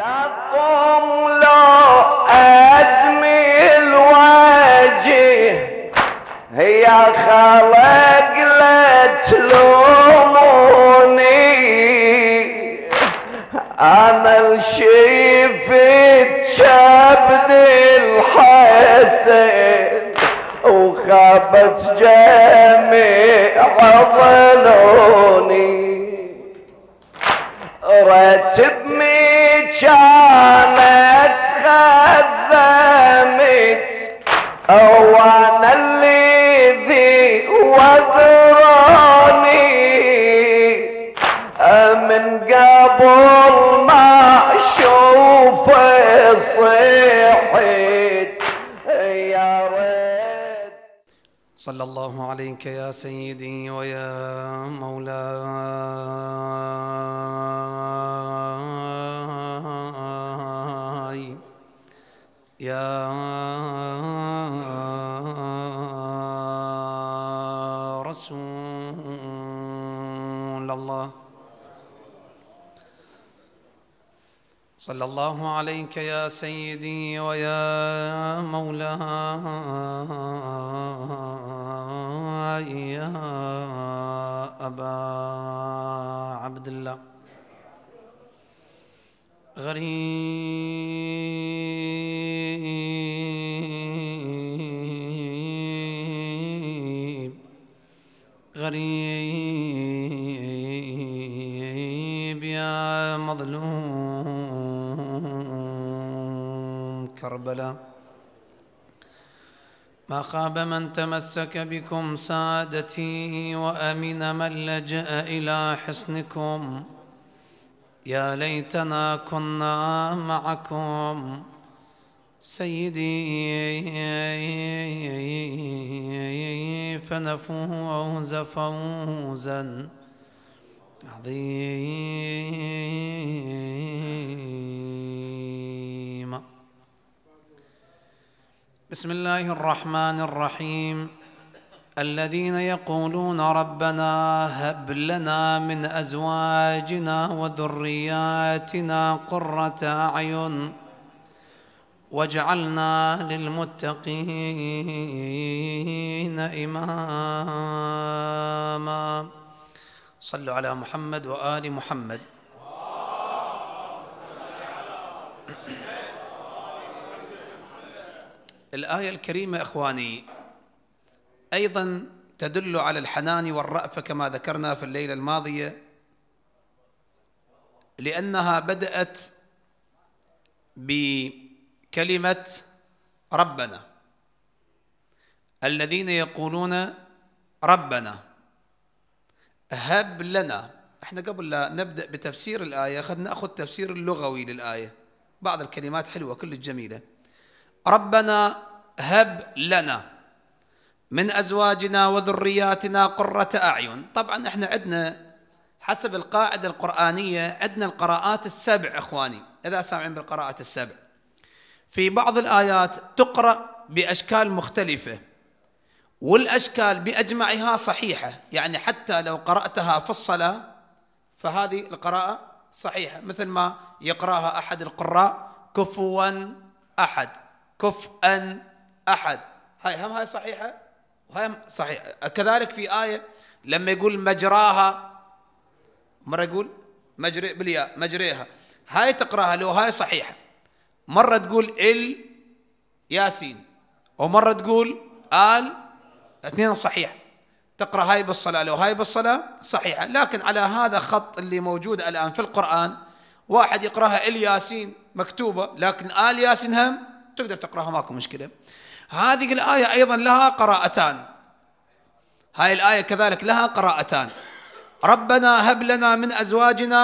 لكم لو أدمي الواجه هي خلق لا تلوموني أنا الشيفت شبد الحسن وخابت جميل صلى الله عليك يا سيدي ويا مولاي يا رسول الله صلى الله عليك يا سيدي ويا مولاي يا أبا عبد الله غريب غريب يا مظلوم كربلاء ما خاب من تمسك بكم سادتي وامن من لجا الى حصنكم يا ليتنا كنا معكم سيدي فنفوز فوزا عظيما بسم الله الرحمن الرحيم الذين يقولون ربنا هب لنا من ازواجنا وذرياتنا قره اعين واجعلنا للمتقين اماما صلوا على محمد وال محمد الآية الكريمة إخواني أيضا تدل على الحنان والرأفة كما ذكرنا في الليلة الماضية لأنها بدأت بكلمة ربنا الذين يقولون ربنا هب لنا احنا قبل لا نبدأ بتفسير الآية خلينا نأخذ تفسير اللغوي للآية بعض الكلمات حلوة كل جميلة ربنا هب لنا من ازواجنا وذرياتنا قرة اعين طبعا احنا عندنا حسب القاعدة القرآنية عندنا القراءات السبع اخواني اذا سامعين بالقراءات السبع في بعض الايات تقرأ باشكال مختلفة والاشكال باجمعها صحيحة يعني حتى لو قرأتها في الصلاة فهذه القراءة صحيحة مثل ما يقرأها احد القراء كفوا احد كفءا أحد هاي هم هاي صحيحة وهاي صحيحة كذلك في آية لما يقول مجراها مرة يقول مجري بالياء مجريها هاي تقراها لو هاي صحيحة مرة تقول ال ياسين ومرة تقول آل اثنين صحيح تقرأ هاي بالصلاة لو هاي بالصلاة صحيحة لكن على هذا خط اللي موجود الآن في القرآن واحد يقرأها الياسين مكتوبة لكن آل ياسين هم تقدر تقراها ماكو مشكله هذه الايه ايضا لها قراءتان هاي الايه كذلك لها قراءتان ربنا هب لنا من ازواجنا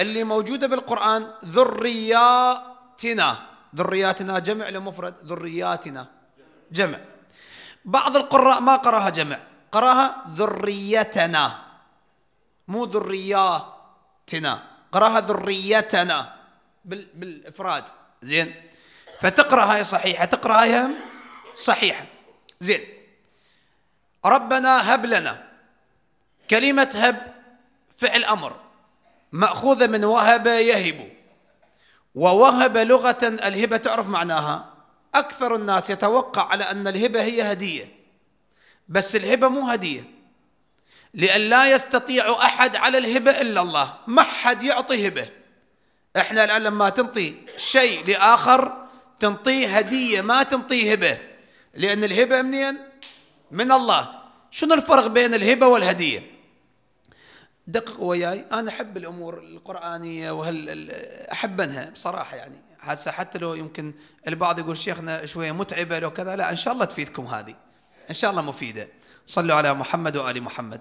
اللي موجوده بالقران ذرياتنا ذرياتنا جمع لمفرد ذرياتنا جمع بعض القراء ما قراها جمع قراها ذريتنا مو ذرياتنا قراها ذريتنا بالافراد زين فتقرأ هاي صحيحة تقرأ هاي صحيحة زين ربنا هب لنا كلمة هب فعل أمر مأخوذة من وهب يهب ووهب لغة الهبة تعرف معناها أكثر الناس يتوقع على أن الهبة هي هدية بس الهبة مو هدية لأن لا يستطيع أحد على الهبة إلا الله ما حد يعطي هبة إحنا الآن لما تنطي شيء لآخر تنطيه هدية ما تنطيه هبة لأن الهبة منين؟ من الله شنو الفرق بين الهبة والهدية دققوا وياي أنا أحب الأمور القرآنية وهل أحبنها بصراحة يعني هسه حتى لو يمكن البعض يقول شيخنا شوية متعبة لو كذا لا إن شاء الله تفيدكم هذه إن شاء الله مفيدة صلوا على محمد وآل محمد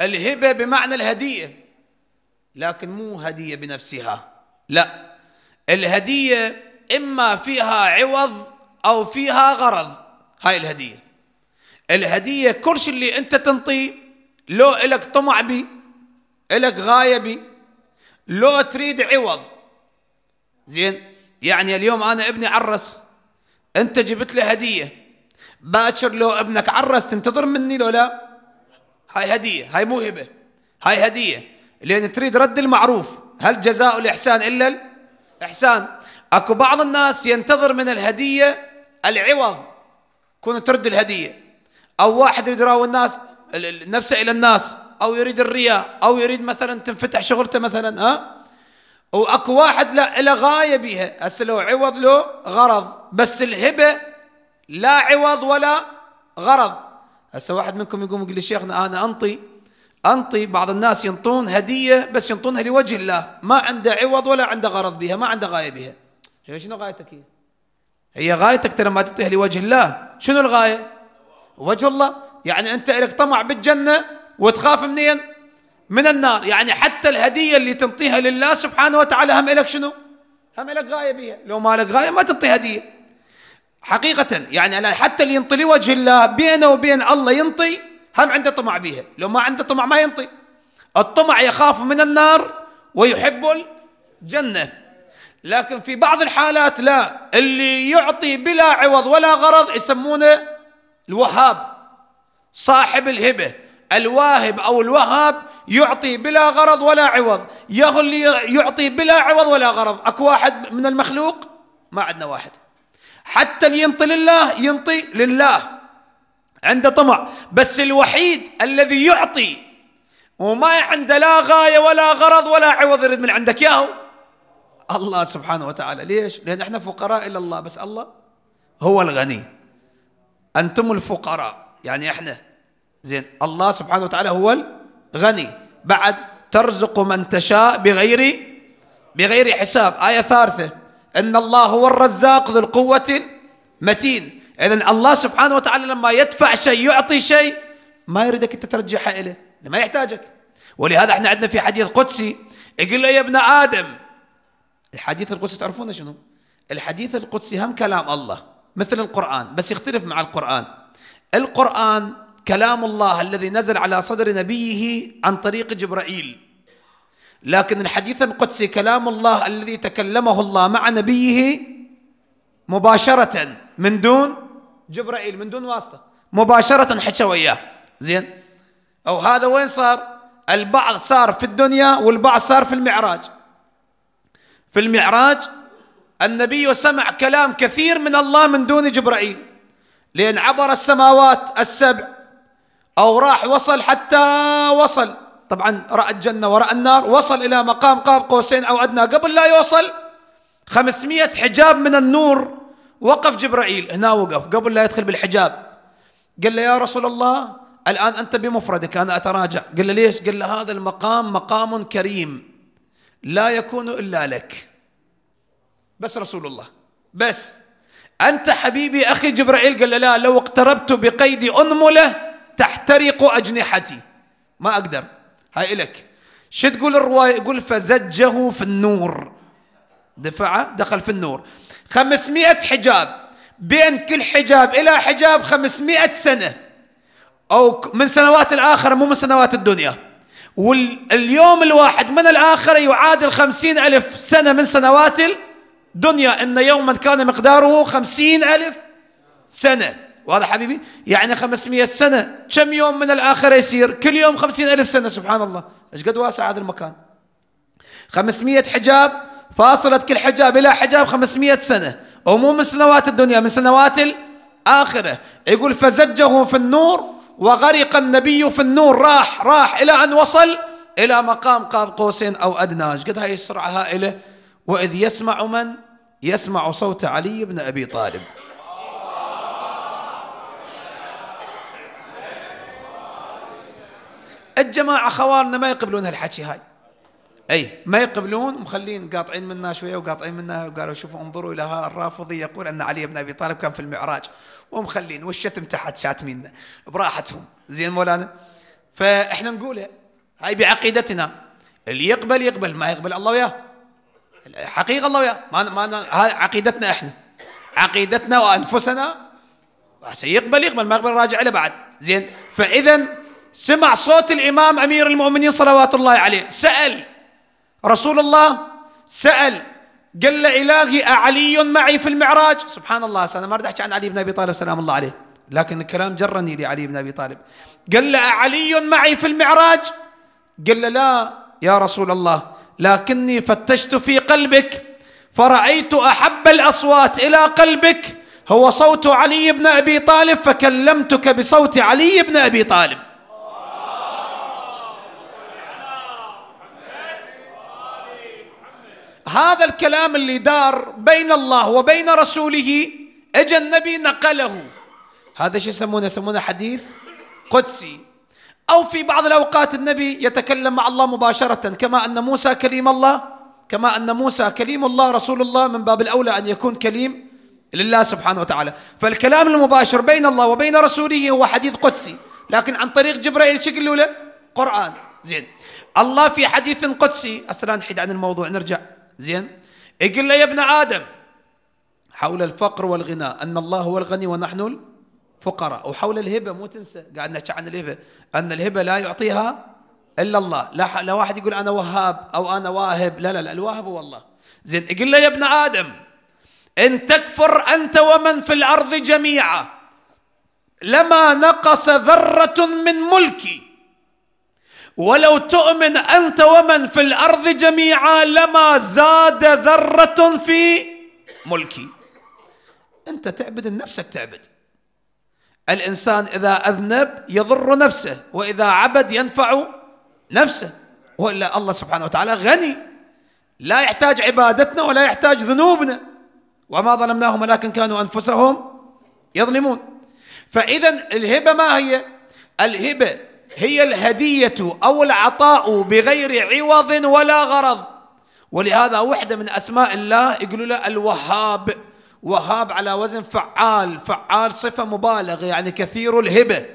الهبة بمعنى الهدية لكن مو هدية بنفسها لا الهدية إما فيها عوض أو فيها غرض هاي الهدية الهدية كل شيء اللي أنت تنطيه لو إلك طمع بي إلك غاية بي لو تريد عوض زين يعني اليوم أنا ابني عرس أنت جبت له هدية باكر لو ابنك عرس تنتظر مني لو لا هاي هدية هاي موهبة هاي هدية لأن تريد رد المعروف هل جزاء الإحسان إلا الإحسان أكو بعض الناس ينتظر من الهدية العوض كون ترد الهدية أو واحد يريد يراوي الناس نفسه إلى الناس أو يريد الرياء أو يريد مثلا تنفتح شغلته مثلا ها واكو واحد لا له غايه بيها هسه لو عوض له غرض بس الهبه لا عوض ولا غرض هسه واحد منكم يقوم يقول لي شيخنا انا انطي أنطي بعض الناس ينطون هدية بس ينطونها لوجه الله ما عنده عوض ولا عنده غرض بها ما عنده غاية بها شنو غايتك هي هي غايتك ترى ما تعطيها لوجه الله شنو الغاية وجه الله يعني أنت لك طمع بالجنة وتخاف منين من النار يعني حتى الهدية اللي تنطيها لله سبحانه وتعالى هم لك شنو هم لك غاية بها لو ما لك غاية ما تنطي هدية حقيقة يعني حتى اللي ينطي لوجه الله بينه وبين الله ينطي هم عنده طمع بيها لو ما عنده طمع ما ينطي الطمع يخاف من النار ويحب الجنة لكن في بعض الحالات لا اللي يعطي بلا عوض ولا غرض يسمونه الوهاب صاحب الهبة الواهب أو الوهاب يعطي بلا غرض ولا عوض يغلي يعطي بلا عوض ولا غرض أكو واحد من المخلوق ما عندنا واحد حتى اللي ينطي لله ينطي لله عنده طمع بس الوحيد الذي يعطي وما عنده لا غاية ولا غرض ولا عوض يريد من عندك ياهو الله سبحانه وتعالى ليش؟ لأن احنا فقراء إلى الله بس الله هو الغني أنتم الفقراء يعني احنا زين الله سبحانه وتعالى هو الغني بعد ترزق من تشاء بغير بغير حساب آية ثالثة إن الله هو الرزاق ذو القوة المتين إذا الله سبحانه وتعالى لما يدفع شيء يعطي شيء ما يريدك أنت ترجعها إليه ما يحتاجك ولهذا احنا عندنا في حديث قدسي يقول له يا ابن آدم الحديث القدسي تعرفون شنو الحديث القدسي هم كلام الله مثل القرآن بس يختلف مع القرآن القرآن كلام الله الذي نزل على صدر نبيه عن طريق جبرائيل لكن الحديث القدسي كلام الله الذي تكلمه الله مع نبيه مباشرة من دون جبرائيل من دون واسطة مباشرة حكى وياه زين أو هذا وين صار البعض صار في الدنيا والبعض صار في المعراج في المعراج النبي سمع كلام كثير من الله من دون جبرائيل لأن عبر السماوات السبع أو راح وصل حتى وصل طبعا رأى الجنة ورأى النار وصل إلى مقام قاب قوسين أو أدنى قبل لا يوصل خمسمية حجاب من النور وقف جبرائيل هنا وقف قبل لا يدخل بالحجاب قال له يا رسول الله الآن أنت بمفردك أنا أتراجع قال له ليش قال له هذا المقام مقام كريم لا يكون إلا لك بس رسول الله بس أنت حبيبي أخي جبرائيل قال له لا لو اقتربت بقيد أنملة تحترق أجنحتي ما أقدر هاي إلك شو تقول الرواية يقول فزجه في النور دفعه دخل في النور 500 حجاب بين كل حجاب إلى حجاب 500 سنة أو من سنوات الآخرة مو من سنوات الدنيا واليوم الواحد من الآخرة يعادل خمسين ألف سنة من سنوات الدنيا إن يوما كان مقداره خمسين ألف سنة واضح حبيبي يعني 500 سنة كم يوم من الآخرة يصير كل يوم خمسين ألف سنة سبحان الله ايش قد واسع هذا المكان 500 حجاب فاصلت كل حجاب إلى حجاب 500 سنة ومو من سنوات الدنيا من سنوات الآخرة يقول فزجه في النور وغرق النبي في النور راح راح إلى أن وصل إلى مقام قاب قوسين أو أدنى قد هاي السرعة هائلة وإذ يسمع من يسمع صوت علي بن أبي طالب الجماعة خوارنا ما يقبلون هالحكي هاي اي ما يقبلون ومخلين قاطعين منا شويه وقاطعين منا وقالوا شوفوا انظروا الى الرافضي يقول ان علي بن ابي طالب كان في المعراج ومخلين والشتم تحت شاتمين براحتهم زين مولانا فاحنا نقوله هاي بعقيدتنا اللي يقبل يقبل ما يقبل الله وياه حقيقه الله وياه ما ما هاي عقيدتنا احنا عقيدتنا وانفسنا عشان يقبل يقبل ما يقبل راجع له بعد زين فاذا سمع صوت الامام امير المؤمنين صلوات الله عليه سال رسول الله سأل قال له إلهي أعلي معي في المعراج سبحان الله أنا ما أحكي عن علي بن أبي طالب سلام الله عليه لكن الكلام جرني لعلي بن أبي طالب قال له أعلي معي في المعراج قال له لا يا رسول الله لكني فتشت في قلبك فرأيت أحب الأصوات إلى قلبك هو صوت علي بن أبي طالب فكلمتك بصوت علي بن أبي طالب هذا الكلام اللي دار بين الله وبين رسوله اجى النبي نقله هذا شو يسمونه يسمونه حديث قدسي أو في بعض الأوقات النبي يتكلم مع الله مباشرة كما أن موسى كليم الله كما أن موسى كليم الله رسول الله من باب الأولى أن يكون كليم لله سبحانه وتعالى فالكلام المباشر بين الله وبين رسوله هو حديث قدسي لكن عن طريق جبرائيل شكل له قرآن زين الله في حديث قدسي اصلا نحيد عن الموضوع نرجع زين اقل له يا ابن آدم حول الفقر والغنى أن الله هو الغني ونحن الفقراء وحول الهبة مو تنسى قاعد نحكي عن الهبة أن الهبة لا يعطيها إلا الله لا, لا واحد يقول أنا وهاب أو أنا واهب لا لا لا الواهب هو الله زين اقل له يا ابن آدم إن تكفر أنت ومن في الأرض جميعا لما نقص ذرة من ملكي ولو تؤمن أنت ومن في الأرض جميعا لما زاد ذرة في ملكي أنت تعبد نفسك تعبد الإنسان إذا أذنب يضر نفسه وإذا عبد ينفع نفسه وإلا الله سبحانه وتعالى غني لا يحتاج عبادتنا ولا يحتاج ذنوبنا وما ظلمناهم ولكن كانوا أنفسهم يظلمون فإذا الهبة ما هي الهبة هي الهدية أو العطاء بغير عوض ولا غرض ولهذا وحدة من أسماء الله يقولوا له الوهاب وهاب على وزن فعال فعال صفة مبالغة يعني كثير الهبة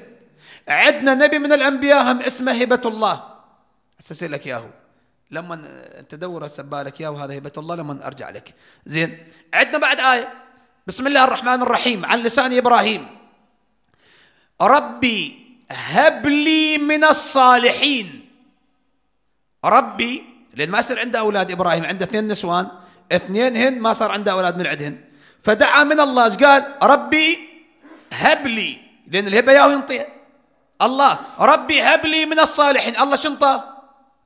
عندنا نبي من الأنبياء هم اسمه هبة الله هسه لك ياهو لما تدور هسه ياهو هذا هبة الله لما أرجع لك زين عندنا بعد آية بسم الله الرحمن الرحيم عن لسان إبراهيم ربي هب لي من الصالحين ربي لأن ما يصير عنده أولاد إبراهيم عنده اثنين نسوان اثنين هن ما صار عنده أولاد من عندهن فدعا من الله قال ربي هب لي لأن الهبة ياهو ينطيها الله ربي هب لي من الصالحين الله شو انطاه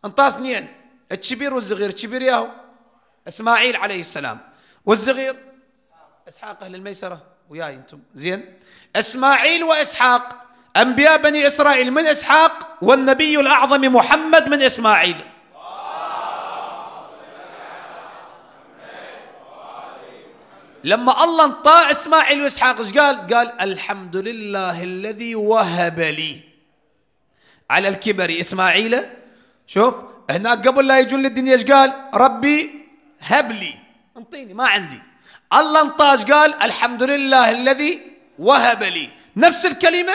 انطاه اثنين الكبير والصغير الكبير ياهو اسماعيل عليه السلام والصغير اسحاق اهل الميسره وياي انتم زين اسماعيل واسحاق أنبياء بني إسرائيل من إسحاق والنبي الأعظم محمد من إسماعيل لما الله انطى إسماعيل وإسحاق إيش قال قال الحمد لله الذي وهب لي على الكبر إسماعيل شوف هناك قبل لا يجون للدنيا إيش قال ربي هب لي انطيني ما عندي الله انطاش قال الحمد لله الذي وهب لي نفس الكلمة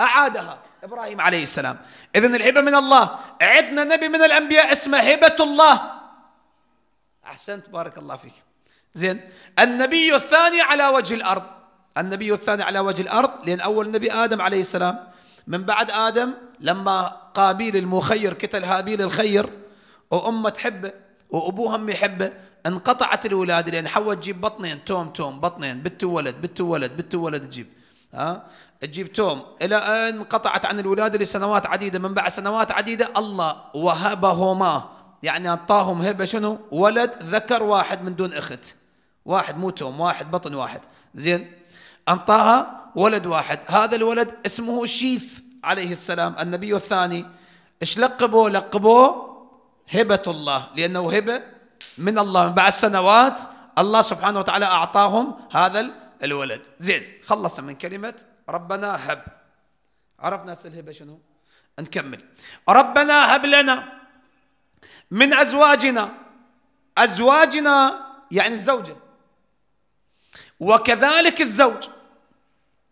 أعادها إبراهيم عليه السلام إذا الهبة من الله عندنا نبي من الأنبياء اسمه هبة الله أحسنت بارك الله فيك زين النبي الثاني على وجه الأرض النبي الثاني على وجه الأرض لأن أول نبي آدم عليه السلام من بعد آدم لما قابيل المخير كتل هابيل الخير وأمه تحبه وأبوه هم يحبه انقطعت الولادة لأن حواء تجيب بطنين توم توم بطنين بنت وولد بنت وولد بنت وولد تجيب ها تجيب توم إلى أن انقطعت عن الولادة لسنوات عديدة من بعد سنوات عديدة الله وهبهما يعني أعطاهم هبة شنو ولد ذكر واحد من دون أخت واحد مو توم واحد بطن واحد زين أنطاها ولد واحد هذا الولد اسمه شيث عليه السلام النبي الثاني ايش لقبوه لقبوه هبة الله لأنه هبة من الله من بعد سنوات الله سبحانه وتعالى أعطاهم هذا الولد زين خلص من كلمة ربنا هب عرفنا الهبة شنو نكمل ربنا هب لنا من أزواجنا أزواجنا يعني الزوجة وكذلك الزوج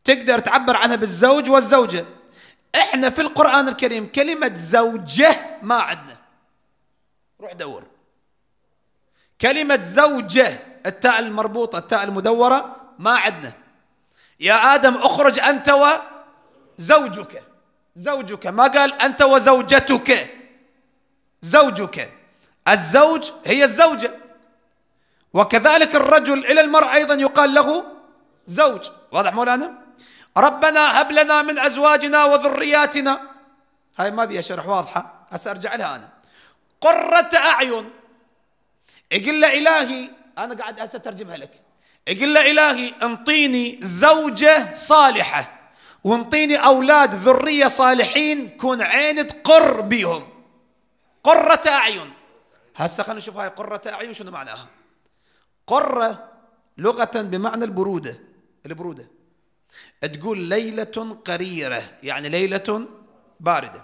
تقدر تعبر عنها بالزوج والزوجة احنا في القرآن الكريم كلمة زوجة ما عندنا روح دور كلمة زوجة التاء المربوطة التاء المدورة ما عندنا يا آدم اخرج أنت وزوجك زوجك ما قال أنت وزوجتك زوجك الزوج هي الزوجة وكذلك الرجل إلى المرأة أيضا يقال له زوج واضح مولانا ربنا هب لنا من أزواجنا وذرياتنا هاي ما بيها شرح واضحة هسه أرجع لها أنا قرة أعين يقول له إلهي أنا قاعد هسه أترجمها لك يقول له إلهي انطيني زوجة صالحة وانطيني أولاد ذرية صالحين كون عين تقر بيهم قرة أعين هسه خلينا نشوف هاي قرة أعين شنو معناها قرة لغة بمعنى البرودة البرودة تقول ليلة قريرة يعني ليلة باردة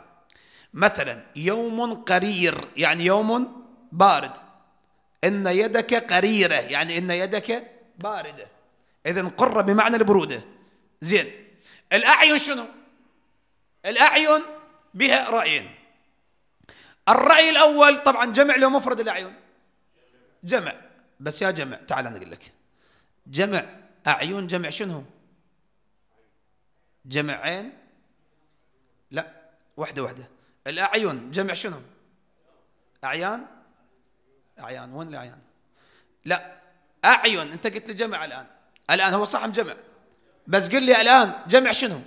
مثلا يوم قرير يعني يوم بارد إن يدك قريرة يعني إن يدك باردة إذا قرة بمعنى البرودة زين الأعين شنو الأعين بها رأيين الرأي الأول طبعا جمع له مفرد الأعين جمع بس يا جمع تعال أنا أقول لك جمع أعين جمع شنو جمع عين لا واحدة واحدة الأعين جمع شنو أعيان أعيان وين الأعيان لا أعين أنت قلت لي جمع الآن الآن هو صح مجمع بس قل لي الآن جمع شنو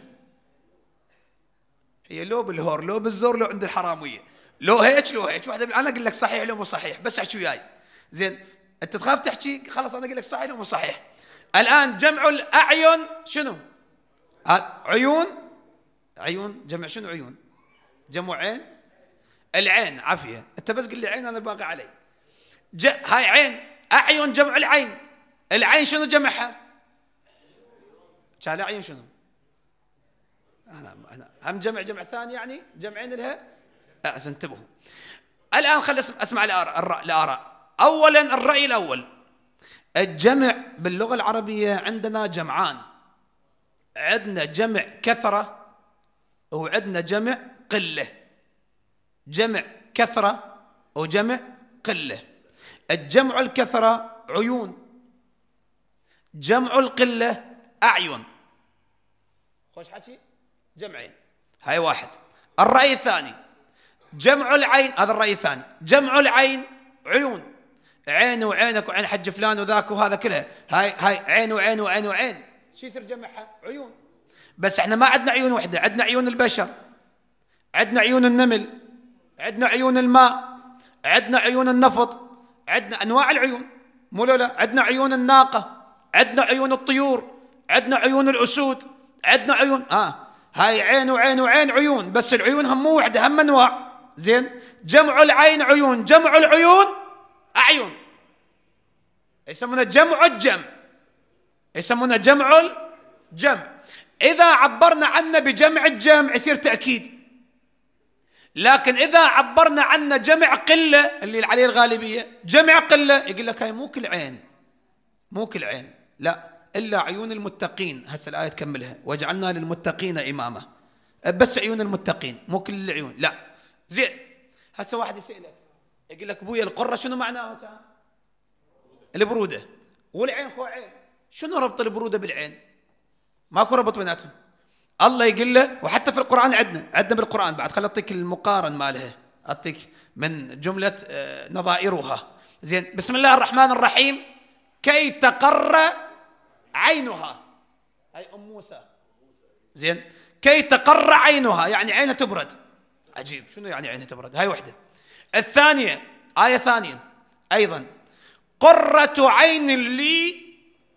هي لو بالهور لو بالزور لو عند الحرامية لو هيك لو هيك واحدة أنا أقول لك صحيح لو مو صحيح بس احكي وياي زين أنت تخاف تحكي خلاص أنا أقول لك صحيح لو مو صحيح الآن جمع الأعين شنو عيون عيون جمع شنو عيون جمع عين العين عافية أنت بس قل لي عين أنا باقي علي هاي عين أعين جمع العين العين شنو جمعها قال أعين شنو أنا أنا هم جمع جمع ثاني يعني جمعين لها أحسن انتبهوا الآن خل أسمع الآراء الآراء أولا الرأي الأول الجمع باللغة العربية عندنا جمعان عندنا جمع كثرة وعندنا جمع قلة جمع كثرة وجمع قلة الجمع الكثرة عيون جمع القلة أعين خوش حكي جمعين هاي واحد الرأي الثاني جمع العين هذا الرأي الثاني جمع العين عيون عين وعينك وعين حج فلان وذاك وهذا كلها هاي هاي عين وعين وعين وعين شو يصير جمعها عيون بس احنا ما عندنا عيون وحده عندنا عيون البشر عندنا عيون النمل عندنا عيون الماء عندنا عيون النفط عندنا انواع العيون مو لا عندنا عيون الناقه عندنا عيون الطيور عندنا عيون الاسود عندنا عيون اه هاي عين وعين وعين عيون بس العيون هم مو وحده هم انواع زين جمع العين عيون جمع العيون اعين يسمونه جمع الجمع يسمونه جمع الجمع اذا عبرنا عنه بجمع الجمع يصير تاكيد لكن إذا عبرنا عنه جمع قلة اللي عليه الغالبية جمع قلة يقول لك هاي مو كل عين مو كل عين لا إلا عيون المتقين هسه الآية تكملها واجعلنا للمتقين إمامة أه، بس عيون المتقين مو كل العيون لا زين هسه واحد يسألك يقول لك بويا القرة شنو معناها البرودة والعين خو عين شنو ربط البرودة بالعين ماكو ربط بيناتهم الله يقول له وحتى في القرآن عندنا عندنا بالقرآن بعد خليني أعطيك المقارن مالها أعطيك من جملة آه، نظائرها زين بسم الله الرحمن الرحيم كي تقر عينها أي أم موسى زين كي تقر عينها يعني عينها تبرد عجيب شنو يعني عينها تبرد هاي وحدة الثانية آية ثانية أيضا قرة عين لي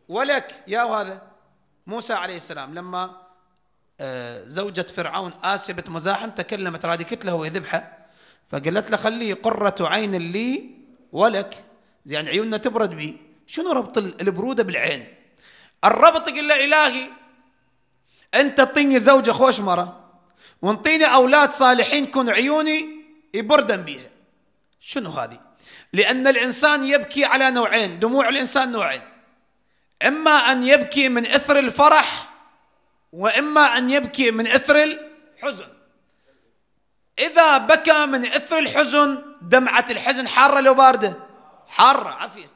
ولك يا وهذا موسى عليه السلام لما آه، زوجة فرعون آسبة مزاحم تكلمت رادي له ويذبحه فقالت له خلي قرة عين لي ولك يعني عيوننا تبرد بي شنو ربط البرودة بالعين الربط قال له إلهي أنت تعطيني زوجة خوش مرة وانطيني أولاد صالحين كن عيوني يبردن بيها شنو هذه لأن الإنسان يبكي على نوعين دموع الإنسان نوعين إما أن يبكي من إثر الفرح وإما أن يبكي من إثر الحزن إذا بكى من إثر الحزن دمعة الحزن حارة لو باردة حارة عفيه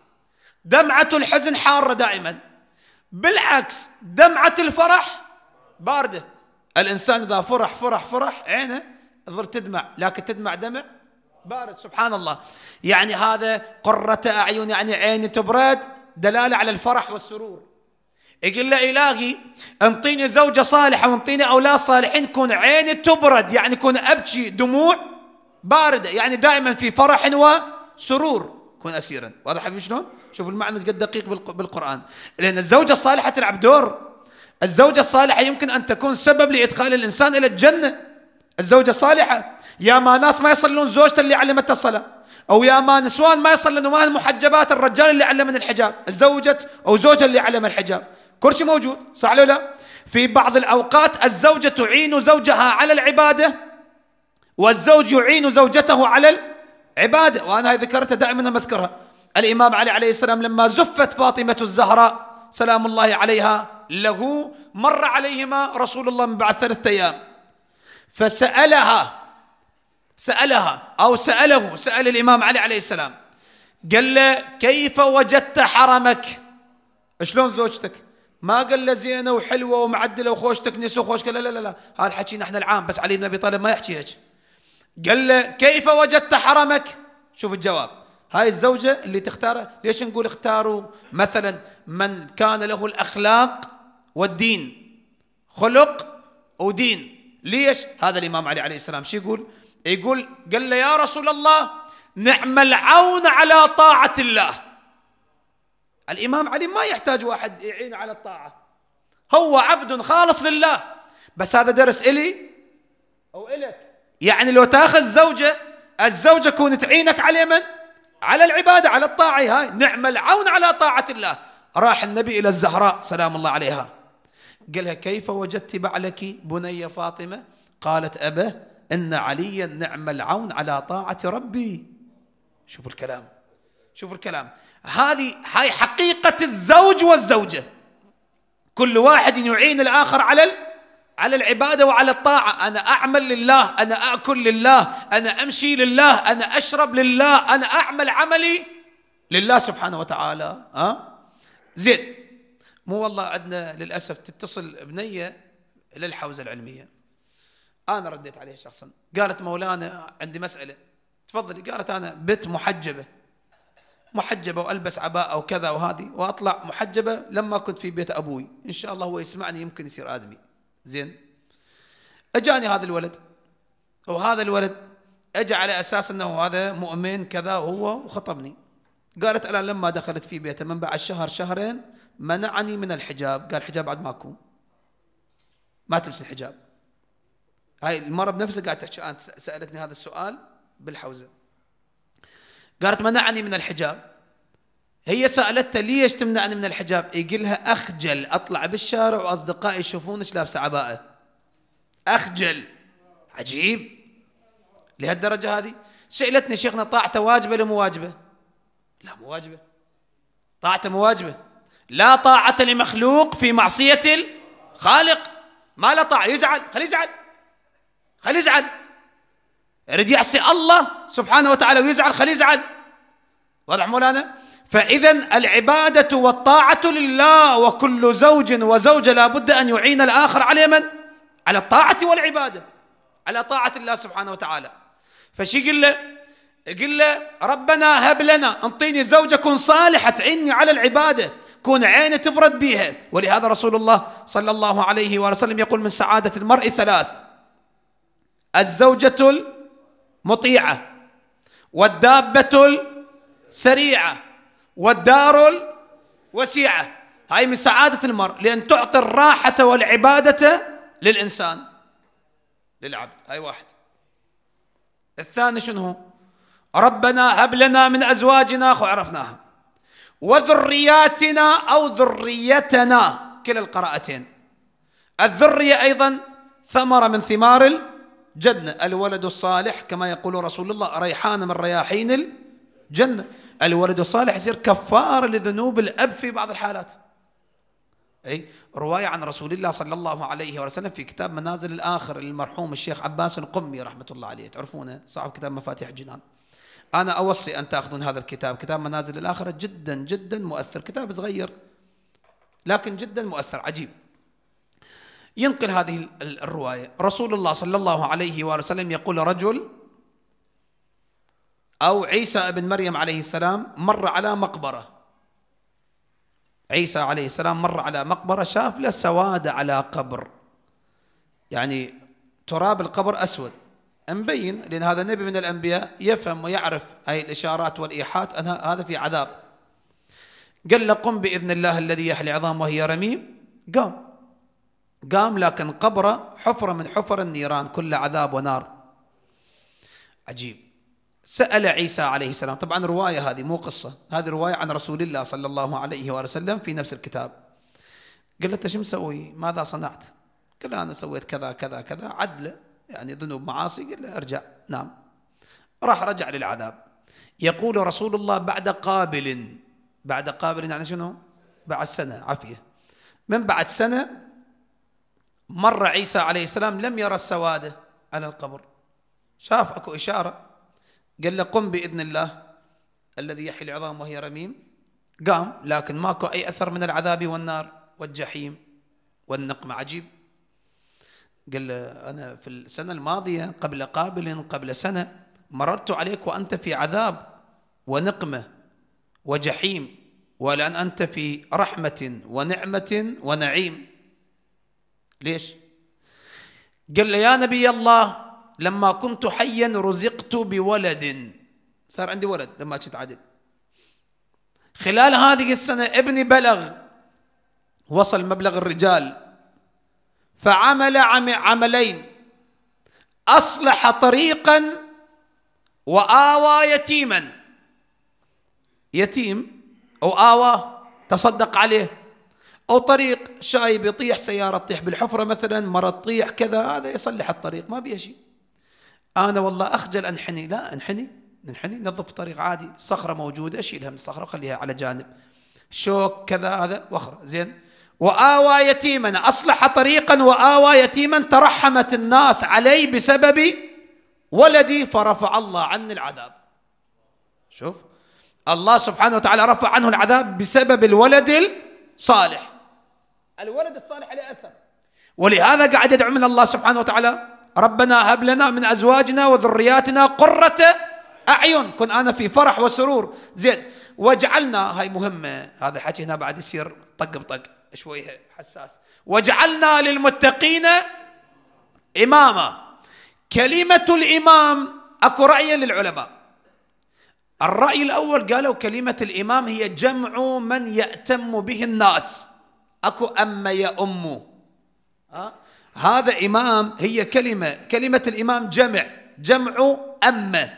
دمعة الحزن حارة دائما بالعكس دمعة الفرح باردة الإنسان إذا فرح فرح فرح عينه تظل تدمع لكن تدمع دمع بارد سبحان الله يعني هذا قرة أعين يعني عيني تبرد دلالة على الفرح والسرور يقول له إلهي انطيني زوجة صالحة وانطيني أولاد صالحين كون عيني تبرد يعني كون أبكي دموع باردة يعني دائما في فرح وسرور كون أسيرا واضح حبيبي شلون؟ شوف المعنى قد دقيق بالقرآن لأن الزوجة الصالحة تلعب دور الزوجة الصالحة يمكن أن تكون سبب لإدخال الإنسان إلى الجنة الزوجة الصالحة يا ما ناس ما يصلون زوجته اللي علمتها الصلاة او يا ما نسوان ما يصلون ما المحجبات الرجال اللي علمن الحجاب الزوجة او زوجة اللي علم الحجاب كرسي موجود صح ولا لا في بعض الأوقات الزوجة تعين زوجها على العبادة والزوج يعين زوجته على العبادة وأنا ذكرتها دائما أذكرها الإمام علي عليه السلام لما زفت فاطمة الزهراء سلام الله عليها له مر عليهما رسول الله من بعد ثلاثة أيام فسألها سألها أو سأله سأل الإمام علي عليه السلام قال له كيف وجدت حرمك شلون زوجتك ما قال له زينه وحلوه ومعدله وخوشتك نسو وخوش لا لا لا, لا. هذا حكينا احنا العام بس علي بن ابي طالب ما يحكي هيك قال له كيف وجدت حرمك؟ شوف الجواب هاي الزوجه اللي تختارها ليش نقول اختاروا مثلا من كان له الاخلاق والدين خلق ودين ليش؟ هذا الامام علي عليه السلام شو يقول؟ يقول قال له يا رسول الله نعم العون على طاعه الله الإمام علي ما يحتاج واحد يعينه على الطاعة هو عبد خالص لله بس هذا درس إلي أو إلك يعني لو تاخذ زوجة الزوجة كون تعينك على من؟ على العبادة على الطاعة هاي نعم العون على طاعة الله راح النبي إلى الزهراء سلام الله عليها قالها كيف وجدت بعلك بني فاطمة قالت أبا إن عليا نعم العون على طاعة ربي شوف الكلام شوف الكلام هذه هاي حقيقة الزوج والزوجة كل واحد يعين الآخر على على العبادة وعلى الطاعة أنا أعمل لله أنا أكل لله أنا أمشي لله أنا أشرب لله أنا أعمل عملي لله سبحانه وتعالى أه؟ زين مو والله عندنا للأسف تتصل بنية للحوزة العلمية أنا رديت عليها شخصا قالت مولانا عندي مسألة تفضلي قالت أنا بنت محجبة محجبه والبس عباءه وكذا وهذه واطلع محجبه لما كنت في بيت ابوي ان شاء الله هو يسمعني يمكن يصير ادمي زين اجاني هذا الولد وهذا الولد اجى على اساس انه هذا مؤمن كذا وهو وخطبني قالت الان لما دخلت في بيته من بعد شهر شهرين منعني من الحجاب قال حجاب بعد ماكو ما تلبس الحجاب هاي المرة بنفسها قاعد تحكي أنت سألتني هذا السؤال بالحوزة قالت منعني من الحجاب هي سالتها ليش تمنعني من الحجاب يقول لها اخجل اطلع بالشارع واصدقائي يشوفونك لابسه عباءه اخجل عجيب لهالدرجه هذه سالتني شيخنا طاعته واجبه لمو واجبه لا مو واجبه طاعته مو واجبه لا طاعه لمخلوق في معصيه الخالق ما له طاعه يزعل خلي يزعل خلي يزعل يريد يعصي الله سبحانه وتعالى ويزعل خليه يزعل واضح مولانا فإذا العبادة والطاعة لله وكل زوج وزوجة لابد أن يعين الآخر على من؟ على الطاعة والعبادة على طاعة الله سبحانه وتعالى فشي قل له قل له ربنا هب لنا انطيني زوجة كن صالحة تعيني على العبادة كون عيني تبرد بيها ولهذا رسول الله صلى الله عليه وسلم يقول من سعادة المرء ثلاث الزوجة مطيعة والدابة السريعة والدار الوسيعة هاي من سعادة المرء لأن تعطي الراحة والعبادة للإنسان للعبد هاي واحد الثاني شنو هو؟ ربنا هب لنا من أزواجنا خو عرفناها وذرياتنا أو ذريتنا كلا القراءتين الذرية أيضا ثمرة من ثمار جنة الولد الصالح كما يقول رسول الله ريحان من رياحين الجنة الولد الصالح يصير كفار لذنوب الأب في بعض الحالات أي رواية عن رسول الله صلى الله عليه وسلم في كتاب منازل الآخر للمرحوم الشيخ عباس القمي رحمة الله عليه تعرفونه صاحب كتاب مفاتيح الجنان أنا أوصي أن تأخذون هذا الكتاب كتاب منازل الآخرة جدا جدا مؤثر كتاب صغير لكن جدا مؤثر عجيب ينقل هذه الرواية رسول الله صلى الله عليه وآله وسلم يقول رجل أو عيسى ابن مريم عليه السلام مر على مقبرة عيسى عليه السلام مر على مقبرة شاف له سواد على قبر يعني تراب القبر أسود مبين لأن هذا نبي من الأنبياء يفهم ويعرف هاي الإشارات والإيحات أن هذا في عذاب قال له قم بإذن الله الذي يحلي عظام وهي رميم قام قام لكن قبره حفرة من حفر النيران كل عذاب ونار عجيب سأل عيسى عليه السلام طبعا رواية هذه مو قصة هذه رواية عن رسول الله صلى الله عليه وآله وسلم في نفس الكتاب قال له شو مسوي ماذا صنعت قال له أنا سويت كذا كذا كذا عدله يعني ذنوب معاصي قال له ارجع نام راح رجع للعذاب يقول رسول الله بعد قابل بعد قابل يعني شنو بعد سنة عافية من بعد سنة مر عيسى عليه السلام لم يرى السواد على القبر شاف أكو إشارة قال له قم بإذن الله الذي يحيي العظام وهي رميم قام لكن ماكو أي أثر من العذاب والنار والجحيم والنقمة عجيب قال له أنا في السنة الماضية قبل قابل قبل سنة مررت عليك وأنت في عذاب ونقمة وجحيم والآن أنت في رحمة ونعمة ونعيم ليش قال له يا نبي الله لما كنت حيا رزقت بولد صار عندي ولد لما كنت عدل خلال هذه السنة ابني بلغ وصل مبلغ الرجال فعمل عملين أصلح طريقا وآوى يتيما يتيم أو آوى تصدق عليه او طريق شايب يطيح سياره تطيح بالحفره مثلا مره تطيح كذا هذا يصلح الطريق ما بيه شيء انا والله اخجل انحني لا انحني أنحني نظف الطريق عادي صخره موجوده اشيلها من الصخره وخليها على جانب شوك كذا هذا وخر زين واوى يتيما اصلح طريقا واوى يتيما ترحمت الناس علي بسبب ولدي فرفع الله عني العذاب شوف الله سبحانه وتعالى رفع عنه العذاب بسبب الولد الصالح الولد الصالح عليه أثر ولهذا قاعد يدعو من الله سبحانه وتعالى ربنا هب لنا من أزواجنا وذرياتنا قرة أعين كن أنا في فرح وسرور زين وجعلنا هاي مهمة هذا الحكي هنا بعد يصير طق بطق شوي حساس وجعلنا للمتقين إماما كلمة الإمام أكو رأي للعلماء الرأي الأول قالوا كلمة الإمام هي جمع من يأتم به الناس اكو أما يا أمه أه؟ هذا إمام هي كلمة كلمة الإمام جمع جمع اما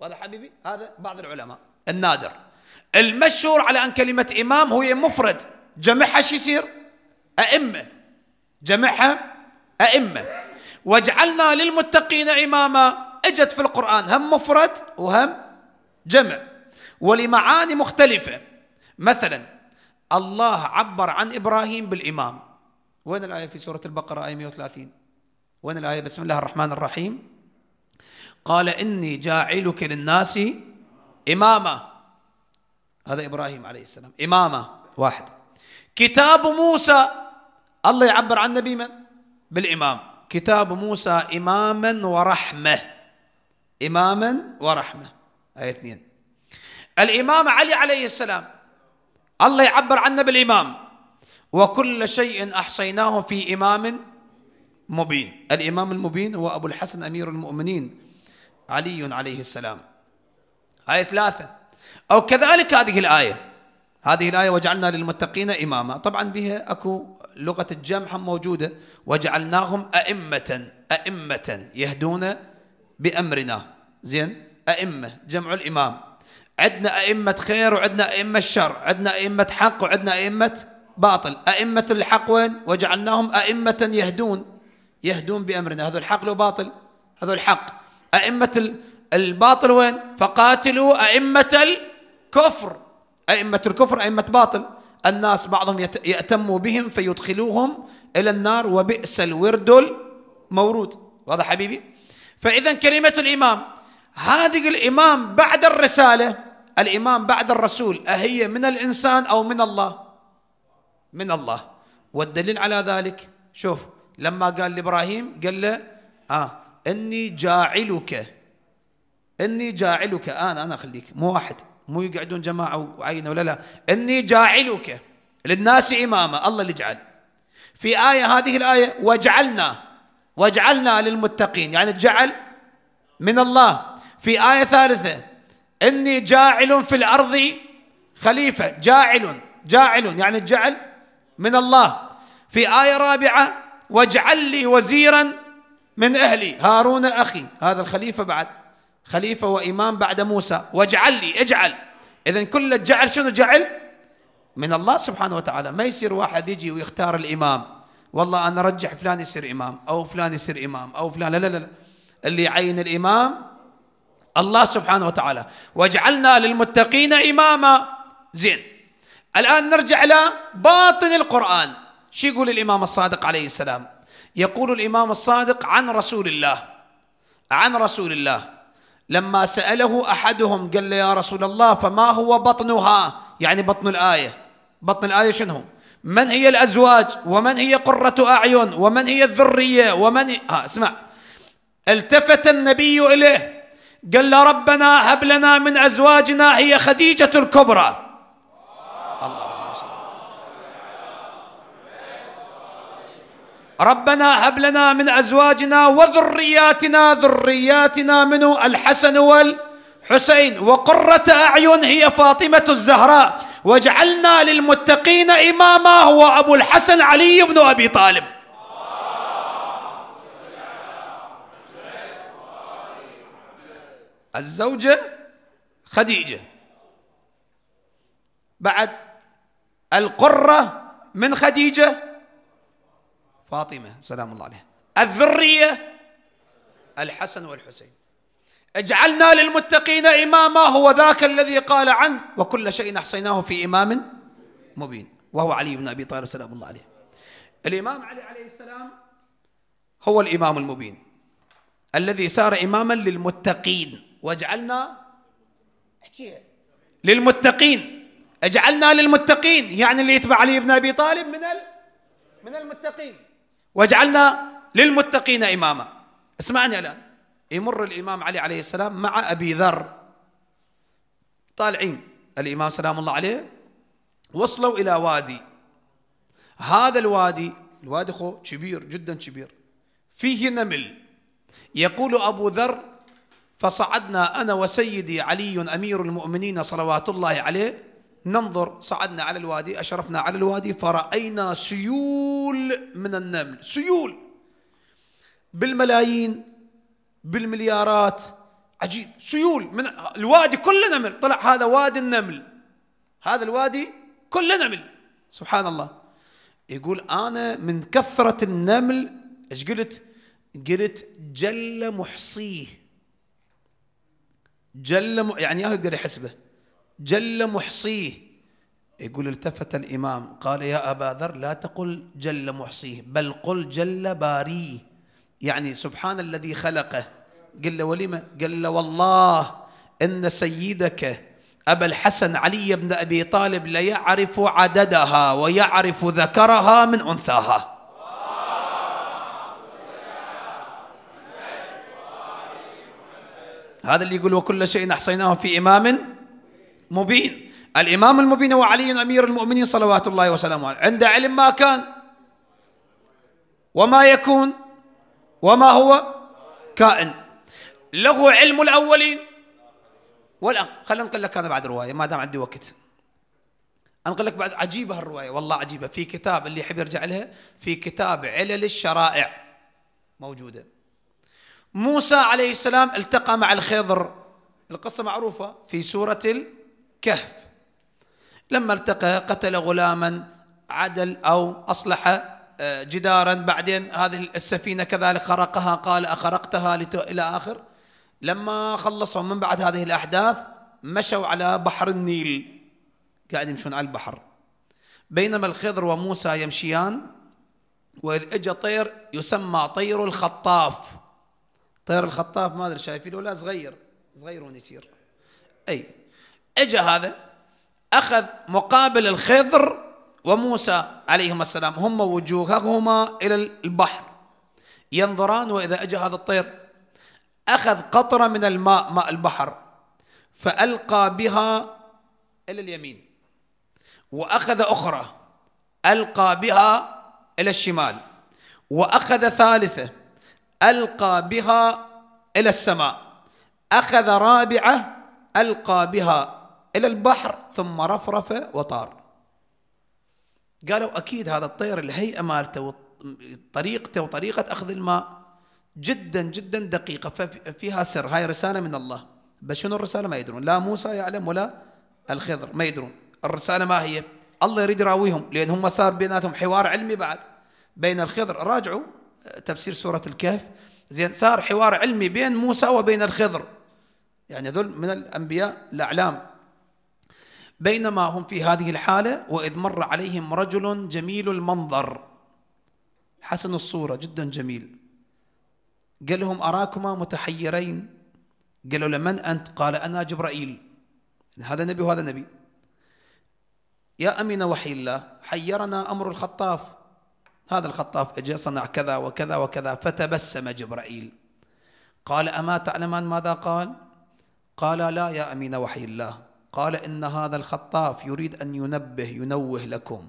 وهذا حبيبي هذا بعض العلماء النادر المشهور على أن كلمة إمام هو مفرد جمعها شو يصير أئمة جمعها أئمة وجعلنا للمتقين إماما اجت في القرآن هم مفرد وهم جمع ولمعاني مختلفة مثلا الله عبر عن إبراهيم بالإمام وين الآية في سورة البقرة آية 130 وين الآية بسم الله الرحمن الرحيم قال إني جاعلك للناس اماما هذا إبراهيم عليه السلام إمامة واحد كتاب موسى الله يعبر عن نبي من بالإمام كتاب موسى إماما ورحمة إماما ورحمة آية اثنين الإمام علي عليه السلام الله يعبر عنا بالإمام وكل شيء أحصيناه في إمام مبين الإمام المبين هو أبو الحسن أمير المؤمنين علي عليه السلام آية ثلاثة أو كذلك هذه الآية هذه الآية وجعلنا للمتقين إماما طبعا بها أكو لغة الجمع هم موجودة وجعلناهم أئمة أئمة يهدون بأمرنا زين أئمة جمع الإمام عندنا أئمة خير وعندنا أئمة شر عندنا أئمة حق وعندنا أئمة باطل أئمة الحق وين وجعلناهم أئمة يهدون يهدون بأمرنا هذا الحق لو باطل هذا الحق أئمة الباطل وين فقاتلوا أئمة الكفر أئمة الكفر أئمة باطل الناس بعضهم يأتموا بهم فيدخلوهم إلى النار وبئس الورد المورود واضح حبيبي فإذا كلمة الإمام هذه الإمام بعد الرسالة الإمام بعد الرسول أهي من الإنسان أو من الله من الله والدليل على ذلك شوف لما قال لإبراهيم قال له آه إني جاعلك إني جاعلك آه، أنا أنا أخليك مو واحد مو يقعدون جماعة وعينة ولا لا إني جاعلك للناس إمامة الله اللي جعل في آية هذه الآية وجعلنا وجعلنا للمتقين يعني جعل من الله في آية ثالثة إني جاعل في الأرض خليفة جاعل جاعل يعني الجعل من الله في آية رابعة واجعل لي وزيرا من أهلي هارون أخي هذا الخليفة بعد خليفة وإمام بعد موسى واجعل لي اجعل إذا كل الجعل شنو جعل من الله سبحانه وتعالى ما يصير واحد يجي ويختار الإمام والله أنا أرجح فلان يصير إمام أو فلان يصير إمام أو فلان لا لا لا اللي يعين الإمام الله سبحانه وتعالى واجعلنا للمتقين إماما زين الآن نرجع إلى باطن القرآن شو يقول الإمام الصادق عليه السلام يقول الإمام الصادق عن رسول الله عن رسول الله لما سأله أحدهم قال له يا رسول الله فما هو بطنها يعني بطن الآية بطن الآية شنو من هي الأزواج ومن هي قرة أعين ومن هي الذرية ومن ها اسمع التفت النبي إليه قال له ربنا هب لنا من أزواجنا هي خديجة الكبرى ربنا هب لنا من ازواجنا وذرياتنا ذرياتنا من الحسن والحسين وقرة اعين هي فاطمة الزهراء واجعلنا للمتقين اماما هو ابو الحسن علي بن ابي طالب الزوجة خديجة بعد القرة من خديجة فاطمة سلام الله عليها الذرية الحسن والحسين اجعلنا للمتقين إماما هو ذاك الذي قال عنه وكل شيء أحصيناه في إمام مبين وهو علي بن أبي طالب سلام الله عليه الإمام علي عليه السلام هو الإمام المبين الذي صار إماما للمتقين واجعلنا احكيها للمتقين اجعلنا للمتقين يعني اللي يتبع علي بن ابي طالب من ال... من المتقين واجعلنا للمتقين اماما اسمعني الان يمر الامام علي عليه السلام مع ابي ذر طالعين الامام سلام الله عليه وصلوا الى وادي هذا الوادي الوادي خو كبير جدا كبير فيه نمل يقول ابو ذر فصعدنا أنا وسيدي علي أمير المؤمنين صلوات الله عليه ننظر صعدنا على الوادي أشرفنا على الوادي فرأينا سيول من النمل سيول بالملايين بالمليارات عجيب سيول من الوادي كله نمل طلع هذا وادي النمل هذا الوادي كله نمل سبحان الله يقول أنا من كثرة النمل ايش قلت قلت جل محصيه جل يعني يقدر يحسبه جل محصيه يقول التفت الإمام قال يا أبا ذر لا تقل جل محصيه بل قل جل باريه يعني سبحان الذي خلقه قل له ولم قل له والله إن سيدك أبا الحسن علي بن أبي طالب ليعرف عددها ويعرف ذكرها من أنثاها هذا اللي يقول وكل شيء أحصيناه في إمام مبين الإمام المبين هو علي أمير المؤمنين صلوات الله وسلامه عليه عند علم ما كان وما يكون وما هو كائن له علم الأولين والآن خلينا انقل لك أنا بعد رواية ما دام عندي وقت أنقل لك بعد عجيبة هالرواية والله عجيبة في كتاب اللي يحب يرجع لها في كتاب علل الشرائع موجوده موسى عليه السلام التقى مع الخضر القصة معروفة في سورة الكهف لما التقى قتل غلاما عدل أو أصلح آه، جدارا بعدين هذه السفينة كذلك خرقها قال أخرقتها إلى آخر لما خلصوا من بعد هذه الأحداث مشوا على بحر النيل قاعد يمشون على البحر بينما الخضر وموسى يمشيان وإذ إجا طير يسمى طير الخطاف طير الخطاف ما ادري شايفينه ولا صغير صغير ونسير اي اجى هذا اخذ مقابل الخضر وموسى عليهما السلام هم وجوههما الى البحر ينظران واذا اجى هذا الطير اخذ قطره من الماء ماء البحر فالقى بها الى اليمين واخذ اخرى القى بها الى الشمال واخذ ثالثه ألقى بها إلى السماء أخذ رابعة ألقى بها إلى البحر ثم رفرف وطار قالوا أكيد هذا الطير الهيئة مالته طريقته وطريقة أخذ الماء جدا جدا دقيقة ففيها سر هاي رسالة من الله بس شنو الرسالة ما يدرون لا موسى يعلم ولا الخضر ما يدرون الرسالة ما هي الله يريد يراويهم لأن هم صار بيناتهم حوار علمي بعد بين الخضر راجعوا تفسير سورة الكهف زين صار حوار علمي بين موسى وبين الخضر يعني هذول من الأنبياء الأعلام بينما هم في هذه الحالة وإذ مر عليهم رجل جميل المنظر حسن الصورة جدا جميل قال لهم أراكما متحيرين قالوا له من أنت قال أنا جبرائيل هذا نبي وهذا نبي يا أمين وحي الله حيرنا أمر الخطاف هذا الخطاف اجى صنع كذا وكذا وكذا فتبسم جبرائيل قال اما تعلمان ماذا قال قال لا يا امين وحي الله قال ان هذا الخطاف يريد ان ينبه ينوه لكم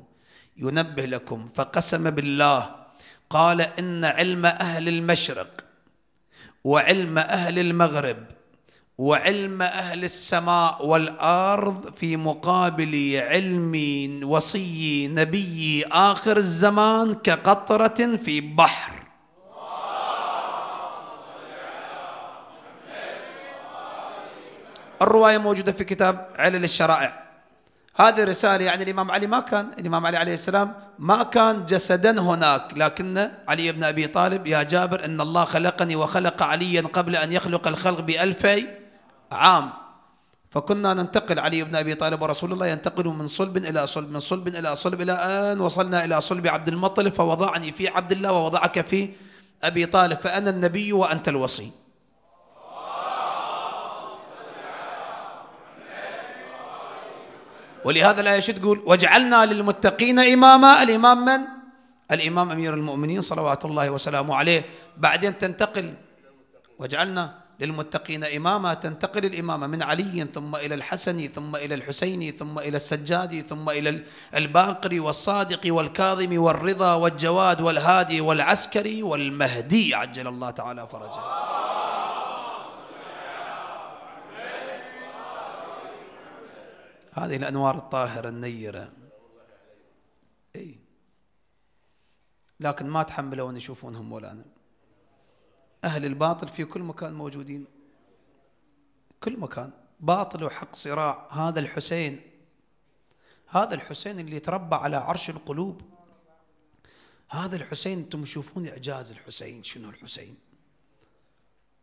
ينبه لكم فقسم بالله قال ان علم اهل المشرق وعلم اهل المغرب وعلم اهل السماء والارض في مقابل علم وصي نبي اخر الزمان كقطره في بحر الرواية موجودة في كتاب علل الشرائع هذه الرسالة يعني الإمام علي ما كان الإمام علي عليه السلام ما كان جسدا هناك لكن علي بن أبي طالب يا جابر إن الله خلقني وخلق عليا قبل أن يخلق الخلق بألفي عام فكنا ننتقل علي بن أبي طالب ورسول الله ينتقل من صلب إلى صلب من صلب إلى صلب إلى أن وصلنا إلى صلب عبد المطلب فوضعني في عبد الله ووضعك في أبي طالب فأنا النبي وأنت الوصي ولهذا الآية شو تقول واجعلنا للمتقين إماما الإمام من؟ الإمام أمير المؤمنين صلوات الله وسلامه عليه بعدين تنتقل واجعلنا للمتقين إماما تنتقل الإمامة من علي ثم إلى الحسن ثم إلى الحسين ثم إلى السجاد ثم إلى الباقر والصادق والكاظم والرضا والجواد والهادي والعسكري والمهدي عجل الله تعالى فرجه هذه الأنوار الطاهرة النيرة أي لكن ما تحملون يشوفونهم ولا أنا أهل الباطل في كل مكان موجودين كل مكان باطل وحق صراع هذا الحسين هذا الحسين اللي تربى على عرش القلوب هذا الحسين انتم تشوفون اعجاز الحسين شنو الحسين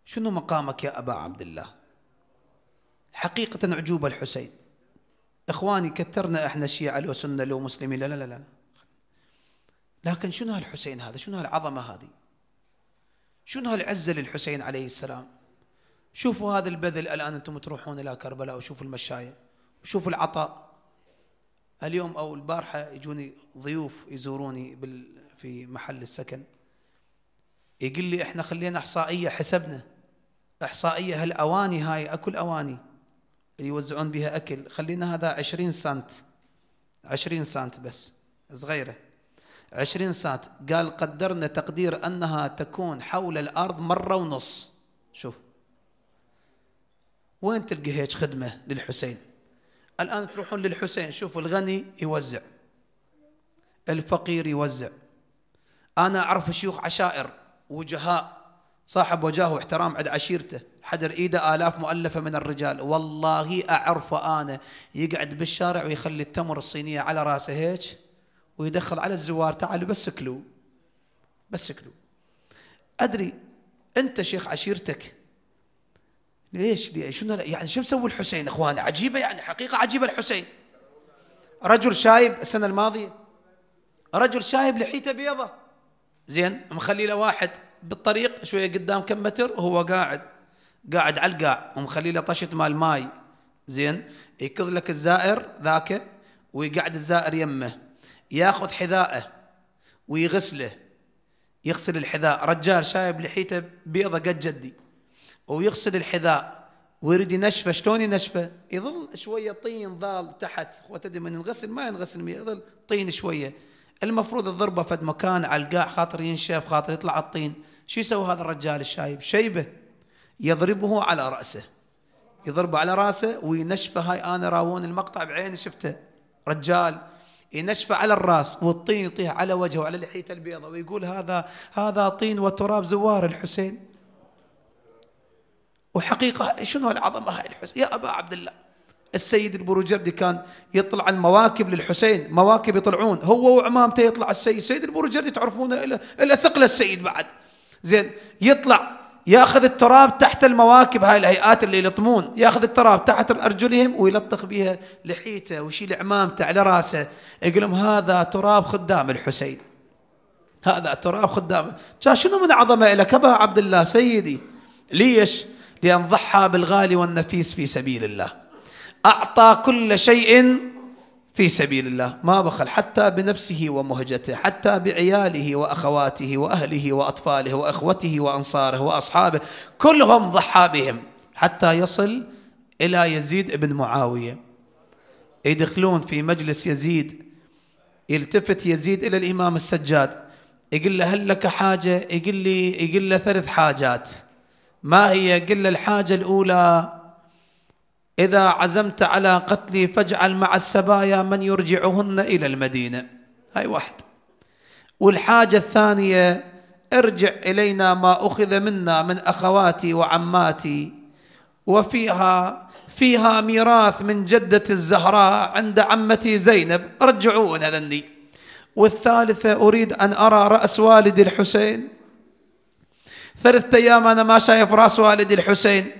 شنو مقامك يا ابا عبد الله حقيقه عجوبه الحسين اخواني كثرنا احنا الشيعه لو سنه لو مسلمين لا لا لا, لا. لكن شنو الحسين هذا شنو العظمه هذه شنو هالعزة للحسين عليه السلام شوفوا هذا البذل الآن أنتم تروحون إلى كربلاء وشوفوا المشاية وشوفوا العطاء اليوم أو البارحة يجوني ضيوف يزوروني في محل السكن يقول لي احنا خلينا احصائيه حسبنا احصائيه هالاواني هاي اكل اواني اللي يوزعون بها اكل خلينا هذا 20 سنت 20 سنت بس صغيره 20 سنت قال قدرنا تقدير أنها تكون حول الأرض مرة ونص شوف وين تلقى هيك خدمة للحسين الآن تروحون للحسين شوفوا الغني يوزع الفقير يوزع أنا أعرف شيوخ عشائر وجهاء صاحب وجاه واحترام عند عشيرته حدر ايده الاف مؤلفه من الرجال والله اعرفه انا يقعد بالشارع ويخلي التمر الصينيه على راسه هيك ويدخل على الزوار تعالوا بس اكلوا بس اكلوا ادري انت شيخ عشيرتك ليش ليش شنو يعني شو مسوي الحسين اخوان عجيبه يعني حقيقه عجيبه الحسين رجل شايب السنه الماضيه رجل شايب لحيته بيضه زين مخلي له واحد بالطريق شويه قدام كم متر وهو قاعد قاعد على القاع ومخلي له طشه مال ماي زين يكض لك الزائر ذاك ويقعد الزائر يمه ياخذ حذاءه ويغسله يغسل الحذاء رجال شايب لحيته بيضة قد جدي ويغسل الحذاء ويريد ينشفه شلون ينشفه يظل شويه طين ضال تحت وتدري من ينغسل ما ينغسل مية يظل طين شويه المفروض الضربه فد مكان على القاع خاطر ينشف خاطر يطلع الطين شو يسوي هذا الرجال الشايب شيبه يضربه على راسه يضربه على راسه وينشفه هاي انا راون المقطع بعيني شفته رجال ينشف إيه، على الراس والطين يطيح على وجهه وعلى لحيته البيضاء ويقول هذا هذا طين وتراب زوار الحسين وحقيقة شنو العظمة هاي الحسين يا أبا عبد الله السيد البروجردي كان يطلع المواكب للحسين مواكب يطلعون هو وعمامته يطلع السيد السيد البروجردي تعرفونه إلى ثقل السيد بعد زين يطلع ياخذ التراب تحت المواكب هاي الهيئات اللي يلطمون ياخذ التراب تحت ارجلهم ويلطخ بها لحيته ويشيل عمامته على راسه يقول لهم هذا تراب خدام الحسين هذا تراب خدام شنو من عظمه لك ابا عبد الله سيدي ليش؟ لان ضحى بالغالي والنفيس في سبيل الله اعطى كل شيء في سبيل الله ما بخل حتى بنفسه ومهجته حتى بعياله وأخواته وأهله وأطفاله وأخوته وأنصاره وأصحابه كلهم ضحى بهم حتى يصل إلى يزيد بن معاوية يدخلون في مجلس يزيد يلتفت يزيد إلى الإمام السجاد يقول له هل لك حاجة يقول لي يقول له ثلاث حاجات ما هي قل الحاجة الأولى إذا عزمت على قتلي فاجعل مع السبايا من يرجعهن إلى المدينة هاي واحد والحاجة الثانية ارجع إلينا ما أخذ منا من أخواتي وعماتي وفيها فيها ميراث من جدة الزهراء عند عمتي زينب رجعونا ذني والثالثة أريد أن أرى رأس والدي الحسين ثلاثة أيام أنا ما شايف رأس والدي الحسين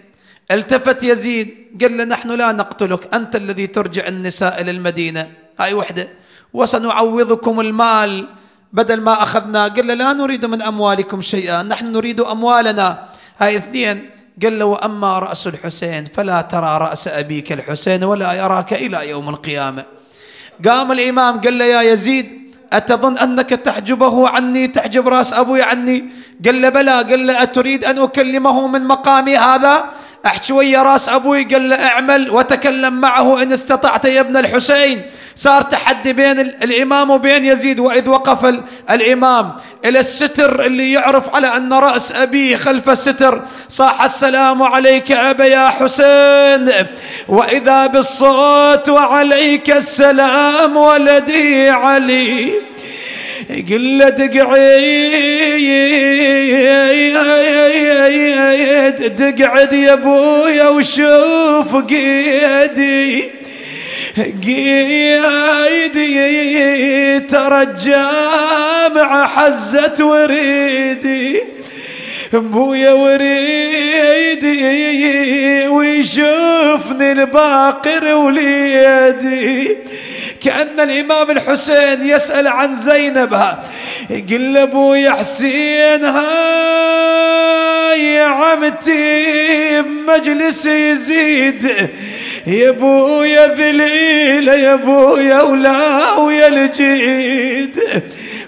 التفت يزيد قال له نحن لا نقتلك أنت الذي ترجع النساء إلى المدينة هاي وحدة وسنعوضكم المال بدل ما أخذنا قال له لا نريد من أموالكم شيئا نحن نريد أموالنا هاي اثنين قال له وأما رأس الحسين فلا ترى رأس أبيك الحسين ولا يراك إلى يوم القيامة قام الإمام قال له يا يزيد أتظن أنك تحجبه عني تحجب رأس أبوي عني قال له بلى قال له أتريد أن أكلمه من مقامي هذا احشوي شوية راس أبوي قال له اعمل وتكلم معه إن استطعت يا ابن الحسين صار تحدي بين الإمام وبين يزيد وإذ وقف الإمام إلى الستر اللي يعرف على أن رأس أبيه خلف الستر صاح السلام عليك أبا يا حسين وإذا بالصوت وعليك السلام ولدي علي قل له تقعد تقعد يا ابويا وشوف قيدي قيدي ترى الجامعة حزت وريدي ابويا وريدي ويشوفني الباقر وليدي كأن الإمام الحسين يسأل عن زينب يقول له أبويا حسين هاي عمتي مجلسي يزيد يا ابويا ذليله يا ابويا ولا ويا الجيد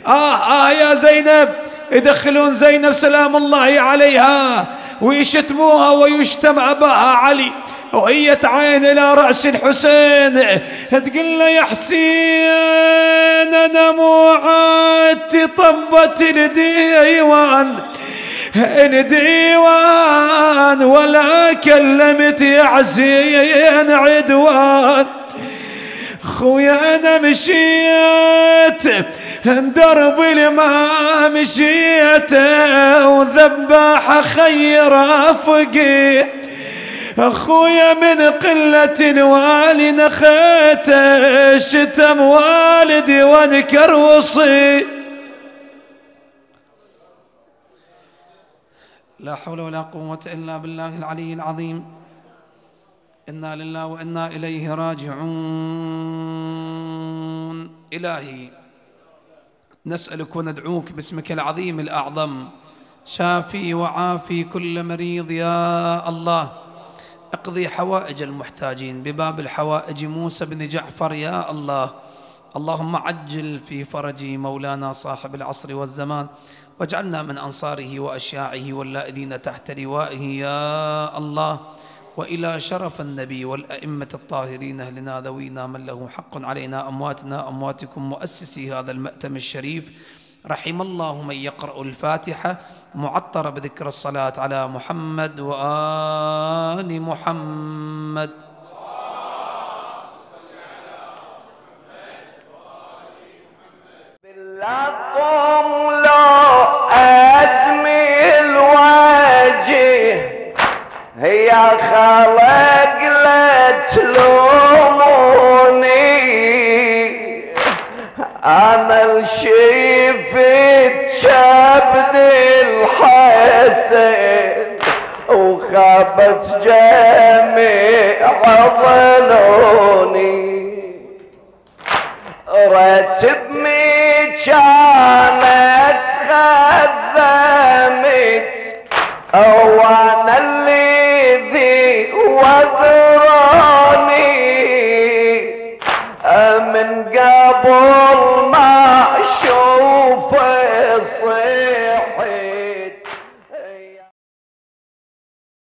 آه, اه يا زينب يدخلون زينب سلام الله عليها ويشتموها ويشتم اباها علي وهي تعين إلى رأس الحسين تقول له يا حسين أنا مو عادتي طبت الديوان الديوان ولا كلمت يا عزين عدوان خويا أنا مشيت درب ما مشيت وذبح خير رفقي أخويا من قلة والي نخيته شتم والدي وانكر وصي لا حول ولا قوة إلا بالله العلي العظيم إنا لله وإنا إليه راجعون إلهي نسألك وندعوك باسمك العظيم الأعظم شافي وعافي كل مريض يا الله اقضي حوائج المحتاجين بباب الحوائج موسى بن جعفر يا الله اللهم عجل في فرج مولانا صاحب العصر والزمان واجعلنا من أنصاره وأشياعه واللائذين تحت لوائه يا الله وإلى شرف النبي والأئمة الطاهرين أهلنا ذوينا من له حق علينا أمواتنا أمواتكم مؤسسي هذا المأتم الشريف رحم الله من يقرأ الفاتحة معطرة بذكر الصلاة على محمد وآل محمد بالله لو أدمي الواجه هي خلق لتلوم انا شي في كبد الحسن وخابت جميع ظنوني رتب مي